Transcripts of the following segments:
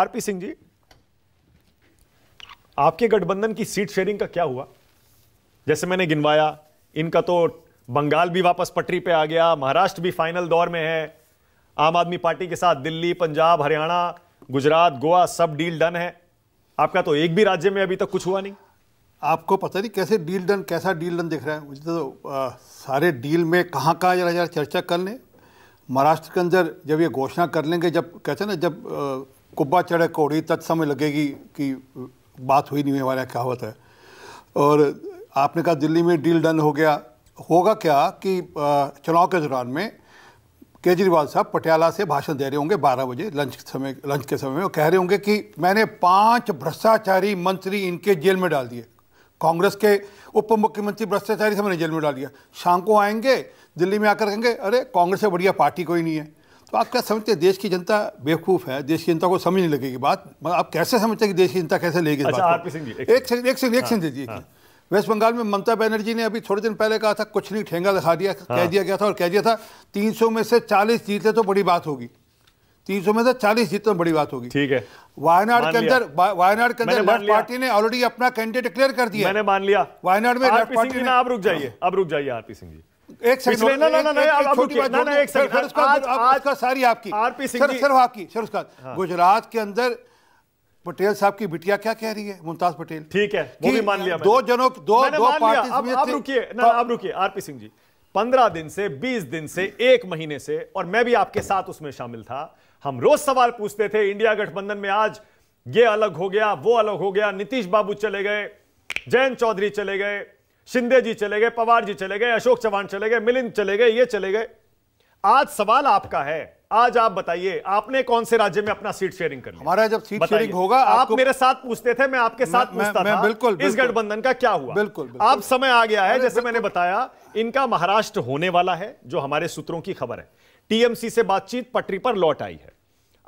RP Singh जी आपके गठबंधन की सीट शेयरिंग का क्या हुआ जैसे मैंने गिनवाया इनका तो बंगाल भी वापस पटरी पे आ गया महाराष्ट्र भी फाइनल दौर में है आम आदमी पार्टी के साथ दिल्ली पंजाब हरियाणा गुजरात गोवा सब डील डन है आपका तो एक भी राज्य में अभी तक कुछ हुआ नहीं आपको पता नहीं कैसे डील डन कैसा डील डन दिख रहा है मुझे तो आ, सारे डील में कहाँ कहाँ जरा जरा चर्चा कर लें महाराष्ट्र के अंदर जब ये घोषणा कर लेंगे जब कहते हैं ना जब कुब्बा चढ़े कोड़ी समय लगेगी कि बात हुई नहीं हमारे क्या होता है और आपने कहा दिल्ली में डील डन हो गया होगा क्या कि चुनाव के दौरान में केजरीवाल साहब पटियाला से भाषण दे रहे होंगे 12 बजे लंच के समय लंच के समय में कह रहे होंगे कि मैंने पांच भ्रष्टाचारी मंत्री इनके जेल में डाल दिए कांग्रेस के उप मुख्यमंत्री भ्रष्टाचारी से मैंने जेल में डाल दिया शाम को आएंगे दिल्ली में आकर कहेंगे अरे कांग्रेस से बढ़िया पार्टी कोई नहीं है तो आप क्या समझते हैं देश की जनता बेवकूफ़ है देश की जनता को समझ नहीं लगेगी बात मतलब आप कैसे समझते हैं कि देश की जनता कैसे लेगी अच्छा, एक सेकंड एक सेकंड एक हाँ, सेकंड दीजिए हाँ। वेस्ट बंगाल में ममता बनर्जी ने अभी थोड़े दिन पहले कहा था कुछ नहीं ठेंगा दिखा दिया कह हाँ। दिया गया था और कह दिया था तीन में से चालीस जीते तो बड़ी बात होगी तीन सौ में से चालीस जीतना तो बड़ी बात होगी ठीक है वायनाड के अंदर वायनाड के अंदर लेफ्ट पार्टी ने ऑलरेडी अपना कैंडिडेट डिक्लेयर कर दिया मैंने मान लिया वायनाड में लेफ्ट पार्टी ने आप रुक जाइए हाँ। अब रुक जाइए आरपी सिंह जी एक सेकंड ना ना ना ना छोटी बात ना एक सेकंड उसका आज का सारी आपकी आरपी सिंह सर सर आपकी सर उसका हाँ। गुजरात के अंदर पटेल साहब की बिटिया क्या कह रही है मुमताज पटेल ठीक है वो भी मान लिया दो जनों दो दो पार्टी अब रुकिए तो- ना अब रुकिए आरपी सिंह जी पंद्रह दिन से बीस दिन से एक महीने से और मैं भी आपके साथ उसमें शामिल था हम रोज सवाल पूछते थे इंडिया गठबंधन में आज ये अलग हो गया वो अलग हो गया नीतीश बाबू चले गए जयंत चौधरी चले गए शिंदे जी चले गए पवार जी चले गए अशोक चौहान चले गए मिलिंद चले गए ये चले गए आज सवाल आपका है आज आप बताइए आपने कौन से राज्य में अपना सीट शेयरिंग कर हमारा जब सीट शेयरिंग होगा आप मेरे साथ पूछते थे मैं आपके साथ मैं, पूछता मैं, था बिल्कुल बिल्कुल इस गठबंधन का क्या हुआ बिल्कुल, बिल्कुल आप समय आ गया है जैसे मैंने बताया इनका महाराष्ट्र होने वाला है जो हमारे सूत्रों की खबर है टीएमसी से बातचीत पटरी पर लौट आई है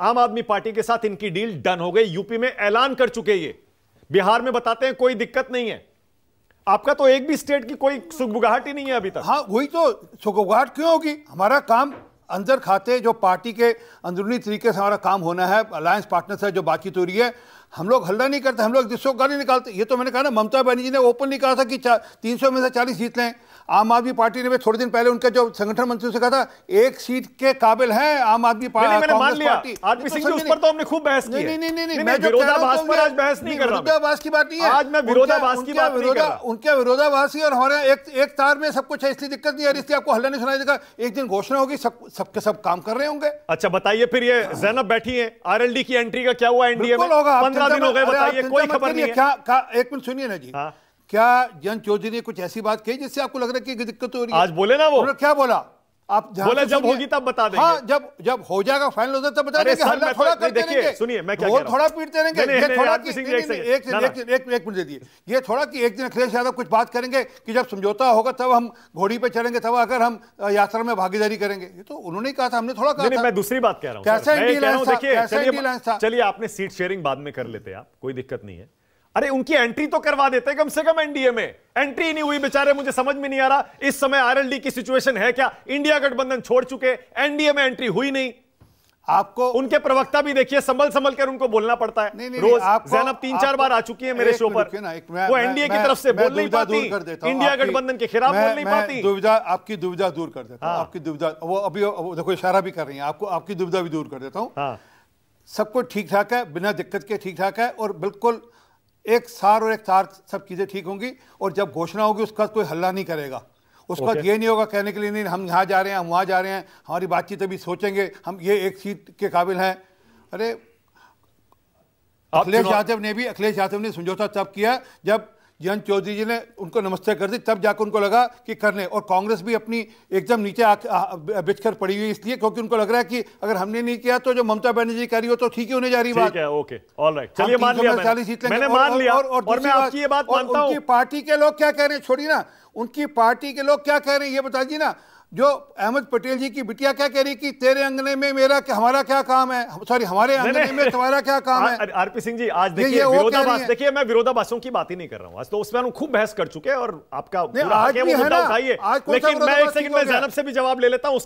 आम आदमी पार्टी के साथ इनकी डील डन हो गई यूपी में ऐलान कर चुके ये बिहार में बताते हैं कोई दिक्कत नहीं है आपका तो एक भी स्टेट की कोई सुखबुगाहट ही नहीं है अभी तक हाँ वही तो सुखबुगाहट क्यों होगी हमारा काम अंदर खाते जो पार्टी के अंदरूनी तरीके से हमारा काम होना है अलायंस पार्टनर से जो बातचीत हो रही है हम लोग हल्ला नहीं करते हम लोग जिसको गाली निकालते ये तो मैंने कहा ना ममता बनर्जी ने ओपनली कहा था कि तीन सौ में से चालीस जीत लें आम आदमी पार्टी ने भी थोड़े दिन पहले उनका जो संगठन मंत्री से कहा था एक सीट के काबिल है आम आदमी पार्टी उनके विरोधाभास और हमारे एक तार में सब कुछ है इसलिए दिक्कत नहीं है इसलिए आपको हल्ला नहीं सुनाई देगा एक दिन घोषणा होगी सब सबके सब काम कर रहे होंगे अच्छा बताइए फिर ये जैनब हाँ। बैठी है डी की एंट्री का क्या हुआ एनडीए में दिन हो गए बताइए कोई खबर नहीं है क्या एक मिनट सुनिए ना जी हाँ। क्या जयंत चौधरी ने कुछ ऐसी बात कही जिससे आपको लग रहा है कि दिक्कत हो रही है आज बोले ना वो क्या बोला आप बोला जब होगी तब बता देंगे हाँ, जब जब हो जाएगा फाइनल होता तब बता देंगे हल्ला थोड़ा तो- करते रहेंगे सुनिए मैं क्या थोड़ा पीटते रहेंगे ये थोड़ा कि एक एक एक मिनट दे दिए ये थोड़ा कि एक दिन अखिलेश यादव कुछ बात करेंगे कि जब समझौता होगा तब हम घोड़ी पे चढ़ेंगे तब अगर हम यात्रा में भागीदारी करेंगे ये तो उन्होंने कहा था हमने थोड़ा कहा मैं दूसरी बात कह रहा हूँ कैसे चलिए आपने सीट शेयरिंग बाद में कर लेते आप कोई दिक्कत नहीं है अरे उनकी एंट्री तो करवा देते कम से कम एनडीए में एंट्री नहीं हुई बेचारे मुझे समझ में नहीं आ रहा इस समय आरएलडी की सिचुएशन है क्या इंडिया गठबंधन छोड़ चुके एनडीए में एंट्री हुई नहीं आपको उनके प्रवक्ता भी देखिए संभल संभल कर उनको बोलना पड़ता है नहीं, नहीं, रोज जैनब तीन चार बार आ चुकी है मेरे शो पर वो एनडीए की तरफ से बोल नहीं पाती इंडिया गठबंधन के खिलाफ बोल नहीं पाती दुविधा आपकी दुविधा दूर कर देता हूँ हाँ। आपकी दुविधा वो अभी देखो इशारा भी कर रही है आपको आपकी दुविधा भी दूर कर देता हूँ हाँ। सबको ठीक ठाक है बिना दिक्कत के ठीक ठाक है और बिल्कुल एक सार और एक सार सब चीज़ें ठीक होंगी और जब घोषणा होगी उसका कोई हल्ला नहीं करेगा उसका okay. ये नहीं होगा कहने के लिए नहीं हम यहाँ जा रहे हैं हम वहाँ जा रहे हैं हमारी बातचीत अभी सोचेंगे हम ये एक सीट के काबिल हैं अरे अखिलेश यादव ने भी अखिलेश यादव ने समझौता तब किया जब जयंत चौधरी जी ने उनको नमस्ते कर दी तब जाकर उनको लगा कि ले और कांग्रेस भी अपनी एकदम नीचे बिछकर पड़ी हुई इसलिए क्योंकि उनको लग रहा है कि अगर हमने नहीं किया तो जो ममता बनर्जी कह रही हो तो ठीक ही होने जा रही बात है ओके चलिए मान लिया उनकी पार्टी के लोग क्या कह रहे हैं छोड़िए ना उनकी पार्टी के लोग क्या कह रहे हैं ये बता दीजिए ना जो अहमद पटेल जी की बिटिया क्या कह रही कि तेरे अंगने में मेरा हमारा क्या काम है सॉरी हमारे अंगने में तुम्हारा क्या काम आ, है आरपी सिंह जी आज देखिए विरोधाभास देखिए मैं विरोधाभासों की बात ही नहीं कर रहा हूँ आज तो उसमें हम खूब बहस कर चुके हैं और आपका लेकिन मैं एक सेकंड में जैनब से भी जवाब ले लेता हूँ